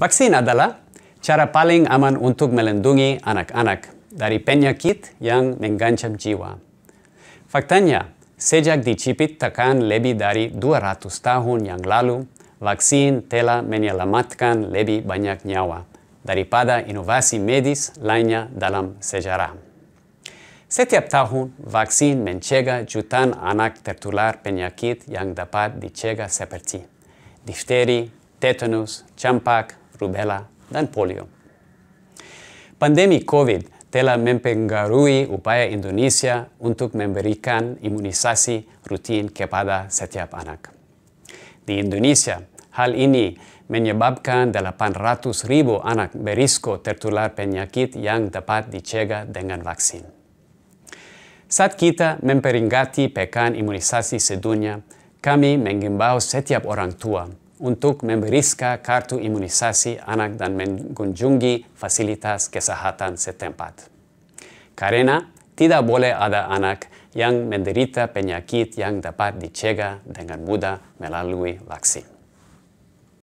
Vaksin adalah cara paling aman untuk melindungi anak-anak dari penyakit yang mengancam jiwa. Faktanya, sejak diciptakan lebih dari 200 tahun yang lalu, vaksin telah menyelamatkan lebih banyak nyawa daripada inovasi medis lainnya dalam sejarah. Setiap tahun, vaksin mencegah jutaan anak tertular penyakit yang dapat dicegah seperti difteri, tetanus, campak, rubella, dan polio. Pandemi COVID telah mempengaruhi upaya Indonesia untuk memberikan imunisasi rutin kepada setiap anak. Di Indonesia, hal ini menyebabkan 800 ribu anak berisiko tertular penyakit yang dapat dicegah dengan vaksin. Saat kita memperingati pekan imunisasi sedunia, kami mengimbau setiap orang tua untuk memberiska kartu imunisasi anak dan mengunjungi fasilitas kesehatan setempat. Karena tidak boleh ada anak yang menderita penyakit yang dapat dicegah dengan mudah melalui vaksin.